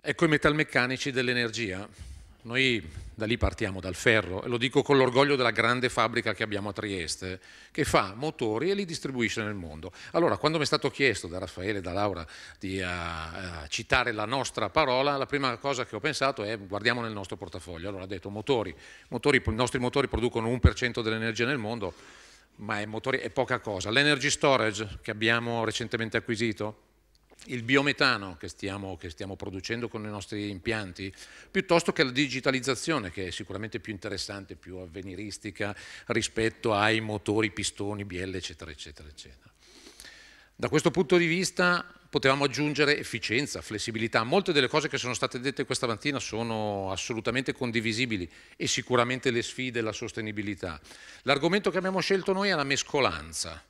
Ecco i metalmeccanici dell'energia. Noi da lì partiamo dal ferro e lo dico con l'orgoglio della grande fabbrica che abbiamo a Trieste che fa motori e li distribuisce nel mondo. Allora, quando mi è stato chiesto da Raffaele e da Laura di uh, uh, citare la nostra parola, la prima cosa che ho pensato è guardiamo nel nostro portafoglio. Allora ha detto motori, motori i nostri motori producono 1% dell'energia nel mondo, ma è, motori, è poca cosa. L'energy storage che abbiamo recentemente acquisito, il biometano che stiamo, che stiamo, producendo con i nostri impianti, piuttosto che la digitalizzazione che è sicuramente più interessante, più avveniristica rispetto ai motori, pistoni, BL, eccetera, eccetera, eccetera. Da questo punto di vista potevamo aggiungere efficienza, flessibilità. Molte delle cose che sono state dette questa mattina sono assolutamente condivisibili e sicuramente le sfide, la sostenibilità. L'argomento che abbiamo scelto noi è la mescolanza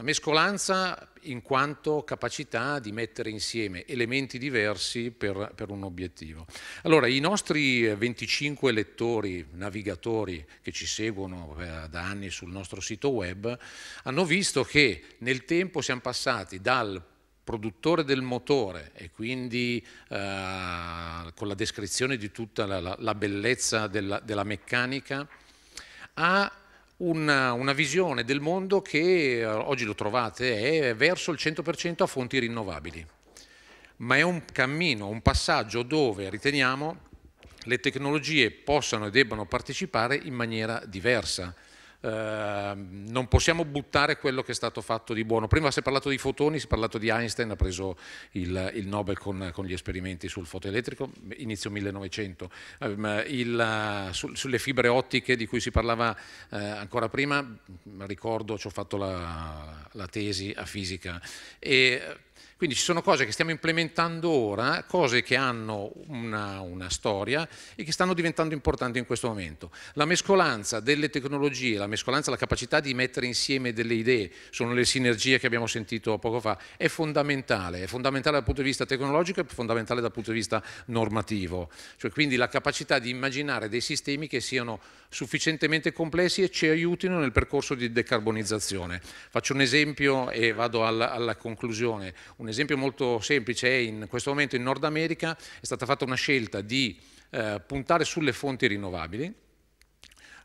la mescolanza in quanto capacità di mettere insieme elementi diversi per, per, un obiettivo. Allora, i nostri 25 eh, lettori, navigatori che ci seguono eh, da anni sul nostro sito web, hanno visto che nel tempo siamo passati dal produttore del motore e quindi eh, con la descrizione di tutta la, la, la bellezza della, della meccanica a una, una, visione del mondo che eh, oggi lo trovate, è verso il 100% a fonti rinnovabili, ma è un cammino, un passaggio dove riteniamo le tecnologie possano e debbano partecipare in maniera diversa Ehm, non possiamo buttare quello che è stato fatto di buono. Prima si è parlato di fotoni, si è parlato di Einstein, ha preso il, il Nobel con, con, gli esperimenti sul fotoelettrico, inizio 1900. Ehm, eh, il, su, sulle fibre ottiche di cui si parlava eh, ancora prima, ricordo, ci ho fatto la, la tesi a fisica. E, quindi ci sono cose che stiamo implementando ora, cose che hanno una, una storia e che stanno diventando importanti in questo momento. La mescolanza delle tecnologie, la mescolanza, la capacità di mettere insieme delle idee, sono le sinergie che abbiamo sentito poco fa, è fondamentale, è fondamentale dal punto di vista tecnologico e fondamentale dal punto di vista normativo. Cioè, quindi la capacità di immaginare dei sistemi che siano sufficientemente complessi e ci aiutino nel percorso di decarbonizzazione. Faccio un esempio e vado alla, alla conclusione. Un un esempio molto semplice è in questo momento in Nord America è stata fatta una scelta di eh, puntare sulle fonti rinnovabili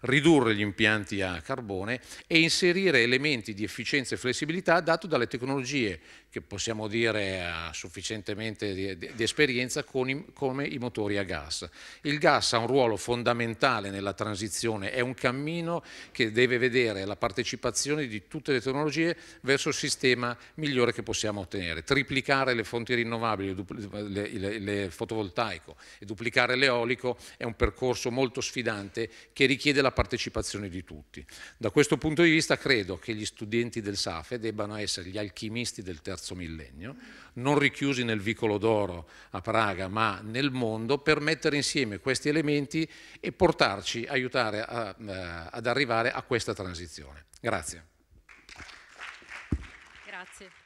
ridurre gli impianti a carbone e inserire elementi di efficienza e flessibilità dato dalle tecnologie che possiamo dire ha eh, sufficientemente di, di, di esperienza i, come i motori a gas. Il gas ha un ruolo fondamentale nella transizione, è un cammino che deve vedere la partecipazione di tutte le tecnologie verso il sistema migliore che possiamo ottenere, triplicare le fonti rinnovabili, le, le, le fotovoltaico e duplicare l'eolico è un percorso molto sfidante che richiede la partecipazione di tutti. Da questo punto di vista credo che gli studenti del SAFE debbano essere gli alchimisti del terzo millennio, non richiusi nel vicolo d'oro a Praga ma nel mondo per mettere insieme questi elementi e portarci, aiutare a, eh, ad arrivare a questa transizione. Grazie. Grazie.